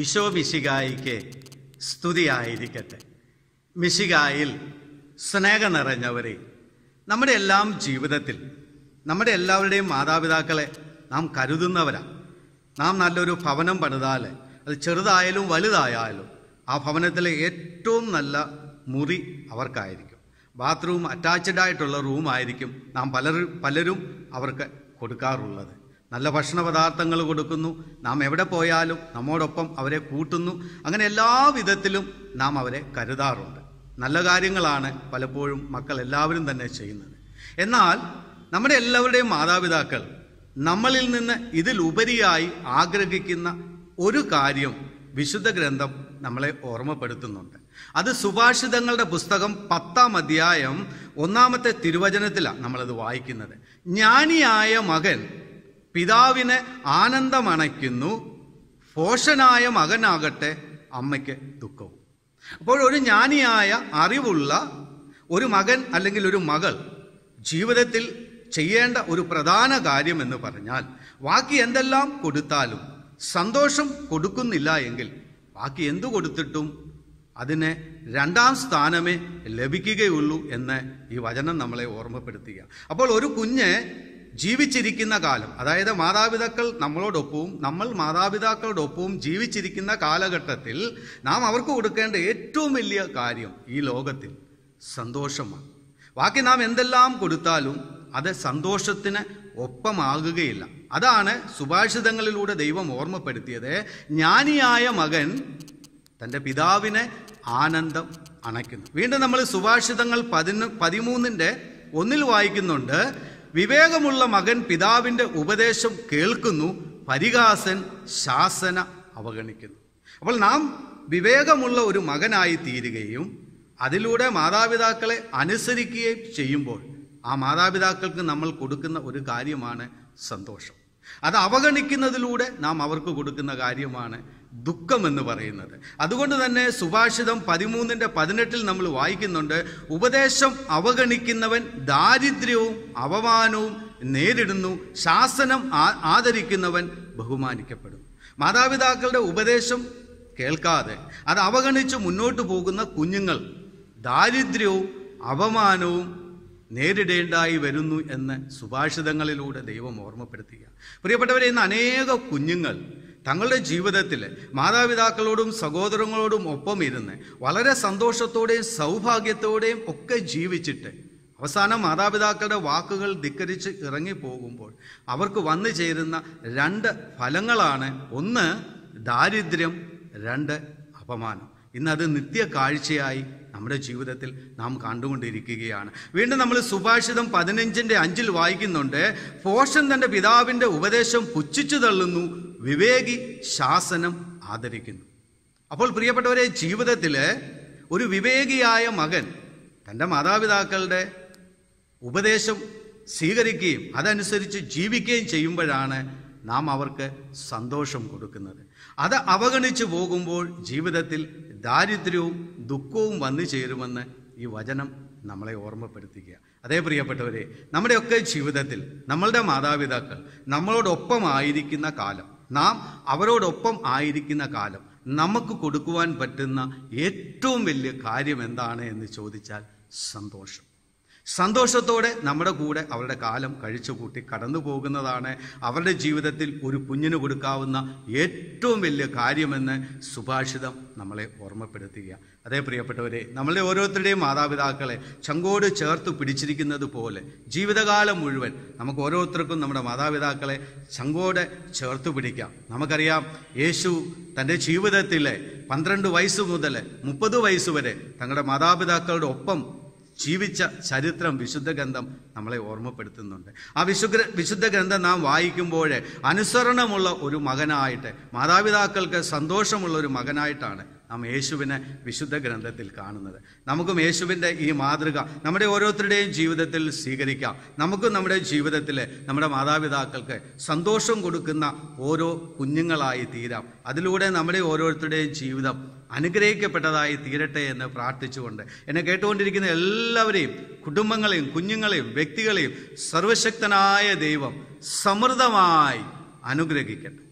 ഈശോ മിശികായിക്ക് സ്തുതിയായിരിക്കട്ടെ മിശികായിൽ സ്നേഹം നിറഞ്ഞവരെ നമ്മുടെ എല്ലാം ജീവിതത്തിൽ നമ്മുടെ എല്ലാവരുടെയും മാതാപിതാക്കളെ നാം കരുതുന്നവരാണ് നാം നല്ലൊരു ഭവനം പണിതാൽ അത് ചെറുതായാലും വലുതായാലും ആ ഭവനത്തിലെ ഏറ്റവും നല്ല മുറി അവർക്കായിരിക്കും ബാത്റൂം അറ്റാച്ച്ഡ് ആയിട്ടുള്ള റൂമായിരിക്കും നാം പലരും പലരും അവർക്ക് കൊടുക്കാറുള്ളത് നല്ല ഭക്ഷണ പദാർത്ഥങ്ങൾ കൊടുക്കുന്നു നാം എവിടെ പോയാലും നമ്മോടൊപ്പം അവരെ കൂട്ടുന്നു അങ്ങനെ എല്ലാ വിധത്തിലും നാം അവരെ കരുതാറുണ്ട് നല്ല കാര്യങ്ങളാണ് പലപ്പോഴും മക്കൾ എല്ലാവരും തന്നെ ചെയ്യുന്നത് എന്നാൽ നമ്മുടെ എല്ലാവരുടെയും മാതാപിതാക്കൾ നമ്മളിൽ നിന്ന് ഇതിലുപരിയായി ആഗ്രഹിക്കുന്ന ഒരു കാര്യം വിശുദ്ധ ഗ്രന്ഥം നമ്മളെ ഓർമ്മപ്പെടുത്തുന്നുണ്ട് അത് സുഭാഷിതങ്ങളുടെ പുസ്തകം പത്താം അധ്യായം ഒന്നാമത്തെ തിരുവചനത്തിലാണ് നമ്മളത് വായിക്കുന്നത് ജ്ഞാനിയായ മകൻ പിതാവിനെ ആനന്ദമണയ്ക്കുന്നു പോഷനായ മകനാകട്ടെ അമ്മയ്ക്ക് ദുഃഖവും അപ്പോൾ ഒരു ജ്ഞാനിയായ അറിവുള്ള ഒരു മകൻ അല്ലെങ്കിൽ ഒരു മകൾ ജീവിതത്തിൽ ചെയ്യേണ്ട ഒരു പ്രധാന കാര്യം എന്ന് പറഞ്ഞാൽ ബാക്കി എന്തെല്ലാം കൊടുത്താലും സന്തോഷം കൊടുക്കുന്നില്ല എങ്കിൽ ബാക്കി എന്തു കൊടുത്തിട്ടും അതിന് രണ്ടാം സ്ഥാനമേ ലഭിക്കുകയുള്ളൂ എന്ന് ഈ വചനം നമ്മളെ ഓർമ്മപ്പെടുത്തുക അപ്പോൾ ഒരു കുഞ്ഞ് ജീവിച്ചിരിക്കുന്ന കാലം അതായത് മാതാപിതാക്കൾ നമ്മളോടൊപ്പവും നമ്മൾ മാതാപിതാക്കളോടൊപ്പവും ജീവിച്ചിരിക്കുന്ന കാലഘട്ടത്തിൽ നാം അവർക്ക് കൊടുക്കേണ്ട ഏറ്റവും വലിയ കാര്യം ഈ ലോകത്തിൽ സന്തോഷമാണ് ബാക്കി നാം എന്തെല്ലാം കൊടുത്താലും അത് സന്തോഷത്തിന് ഒപ്പമാകുകയില്ല അതാണ് സുഭാഷിതങ്ങളിലൂടെ ദൈവം ഓർമ്മപ്പെടുത്തിയത് ജ്ഞാനിയായ മകൻ തൻ്റെ പിതാവിനെ ആനന്ദം അണയ്ക്കുന്നു വീണ്ടും നമ്മൾ സുഭാഷിതങ്ങൾ പതിന് പതിമൂന്നിൻ്റെ ഒന്നിൽ വായിക്കുന്നുണ്ട് വിവേകമുള്ള മകൻ പിതാവിൻ്റെ ഉപദേശം കേൾക്കുന്നു പരിഹാസൻ ശാസന അവഗണിക്കുന്നു അപ്പോൾ നാം വിവേകമുള്ള ഒരു മകനായി തീരുകയും അതിലൂടെ മാതാപിതാക്കളെ അനുസരിക്കുകയും ചെയ്യുമ്പോൾ ആ മാതാപിതാക്കൾക്ക് നമ്മൾ കൊടുക്കുന്ന ഒരു കാര്യമാണ് സന്തോഷം അത് അവഗണിക്കുന്നതിലൂടെ നാം അവർക്ക് കൊടുക്കുന്ന കാര്യമാണ് ദുഃഖം എന്ന് പറയുന്നത് അതുകൊണ്ട് തന്നെ സുഭാഷിതം പതിമൂന്നിൻ്റെ പതിനെട്ടിൽ നമ്മൾ വായിക്കുന്നുണ്ട് ഉപദേശം അവഗണിക്കുന്നവൻ ദാരിദ്ര്യവും അവമാനവും നേരിടുന്നു ശാസനം ആദരിക്കുന്നവൻ ബഹുമാനിക്കപ്പെടും മാതാപിതാക്കളുടെ ഉപദേശം കേൾക്കാതെ അത് അവഗണിച്ച് മുന്നോട്ട് പോകുന്ന കുഞ്ഞുങ്ങൾ ദാരിദ്ര്യവും അവമാനവും നേരിടേണ്ടായി വരുന്നു എന്ന് സുഭാഷിതങ്ങളിലൂടെ ദൈവം ഓർമ്മപ്പെടുത്തുക പ്രിയപ്പെട്ടവരെ ഇന്ന് അനേക കുഞ്ഞുങ്ങൾ തങ്ങളുടെ ജീവിതത്തിൽ മാതാപിതാക്കളോടും സഹോദരങ്ങളോടും ഒപ്പം ഇരുന്ന് വളരെ സന്തോഷത്തോടെയും സൗഭാഗ്യത്തോടെയും ഒക്കെ ജീവിച്ചിട്ട് അവസാനം മാതാപിതാക്കളുടെ വാക്കുകൾ ധിക്കരിച്ച് ഇറങ്ങിപ്പോകുമ്പോൾ അവർക്ക് വന്നു ചേരുന്ന രണ്ട് ഫലങ്ങളാണ് ഒന്ന് ദാരിദ്ര്യം രണ്ട് അപമാനം ഇന്നത് നിത്യ കാഴ്ചയായി നമ്മുടെ ജീവിതത്തിൽ നാം കണ്ടുകൊണ്ടിരിക്കുകയാണ് വീണ്ടും നമ്മൾ സുഭാഷിതം പതിനഞ്ചിൻ്റെ അഞ്ചിൽ വായിക്കുന്നുണ്ട് പോഷൻ തൻ്റെ പിതാവിൻ്റെ ഉപദേശം പുച്ഛിച്ചു തള്ളുന്നു വിവേകി ശാസനം ആദരിക്കുന്നു അപ്പോൾ പ്രിയപ്പെട്ടവരെ ജീവിതത്തിൽ ഒരു വിവേകിയായ മകൻ തൻ്റെ മാതാപിതാക്കളുടെ ഉപദേശം സ്വീകരിക്കുകയും അതനുസരിച്ച് ജീവിക്കുകയും ചെയ്യുമ്പോഴാണ് നാം അവർക്ക് സന്തോഷം കൊടുക്കുന്നത് അത് അവഗണിച്ചു പോകുമ്പോൾ ജീവിതത്തിൽ ദാരിദ്ര്യവും ദുഃഖവും വന്നു ചേരുമെന്ന് ഈ വചനം നമ്മളെ ഓർമ്മപ്പെടുത്തുക അതേ പ്രിയപ്പെട്ടവരെ നമ്മുടെയൊക്കെ ജീവിതത്തിൽ നമ്മളുടെ മാതാപിതാക്കൾ നമ്മളോടൊപ്പമായിരിക്കുന്ന കാലം നാം അവരോടൊപ്പം ആയിരിക്കുന്ന കാലം നമുക്ക് കൊടുക്കുവാൻ പറ്റുന്ന ഏറ്റവും വലിയ കാര്യം എന്താണ് എന്ന് ചോദിച്ചാൽ സന്തോഷം സന്തോഷത്തോടെ നമ്മുടെ കൂടെ അവരുടെ കാലം കഴിച്ചുകൂട്ടി കടന്നു പോകുന്നതാണ് അവരുടെ ജീവിതത്തിൽ ഒരു കുഞ്ഞിന് കൊടുക്കാവുന്ന ഏറ്റവും വലിയ കാര്യമെന്ന് സുഭാഷിതം നമ്മളെ ഓർമ്മപ്പെടുത്തുക അതേ പ്രിയപ്പെട്ടവരെ നമ്മളുടെ ഓരോരുത്തരുടെയും മാതാപിതാക്കളെ ചങ്കോട് ചേർത്ത് പിടിച്ചിരിക്കുന്നത് പോലെ ജീവിതകാലം മുഴുവൻ നമുക്ക് ഓരോരുത്തർക്കും നമ്മുടെ മാതാപിതാക്കളെ ചങ്കോട് ചേർത്ത് പിടിക്കാം നമുക്കറിയാം യേശു തൻ്റെ ജീവിതത്തിലെ പന്ത്രണ്ട് വയസ്സ് മുതൽ മുപ്പത് വയസ്സ് വരെ തങ്ങളുടെ മാതാപിതാക്കളുടെ ഒപ്പം ജീവിച്ച ചരിത്രം വിശുദ്ധ ഗ്രന്ഥം നമ്മളെ ഓർമ്മപ്പെടുത്തുന്നുണ്ട് ആ വിശുഗ്ര വിശുദ്ധ ഗ്രന്ഥം നാം വായിക്കുമ്പോൾ അനുസരണമുള്ള ഒരു മകനായിട്ട് മാതാപിതാക്കൾക്ക് സന്തോഷമുള്ള ഒരു മകനായിട്ടാണ് നാം യേശുവിനെ വിശുദ്ധ ഗ്രന്ഥത്തിൽ കാണുന്നത് നമുക്കും യേശുവിൻ്റെ ഈ മാതൃക നമ്മുടെ ഓരോരുത്തരുടെയും ജീവിതത്തിൽ സ്വീകരിക്കാം നമുക്കും നമ്മുടെ ജീവിതത്തിൽ നമ്മുടെ മാതാപിതാക്കൾക്ക് സന്തോഷം കൊടുക്കുന്ന ഓരോ കുഞ്ഞുങ്ങളായി തീരാം അതിലൂടെ നമ്മുടെ ഓരോരുത്തരുടെയും ജീവിതം അനുഗ്രഹിക്കപ്പെട്ടതായി തീരട്ടെ എന്ന് പ്രാർത്ഥിച്ചുകൊണ്ട് എന്നെ കേട്ടുകൊണ്ടിരിക്കുന്ന എല്ലാവരെയും കുടുംബങ്ങളെയും കുഞ്ഞുങ്ങളെയും വ്യക്തികളെയും സർവശക്തനായ ദൈവം സമൃദ്ധമായി അനുഗ്രഹിക്കട്ടെ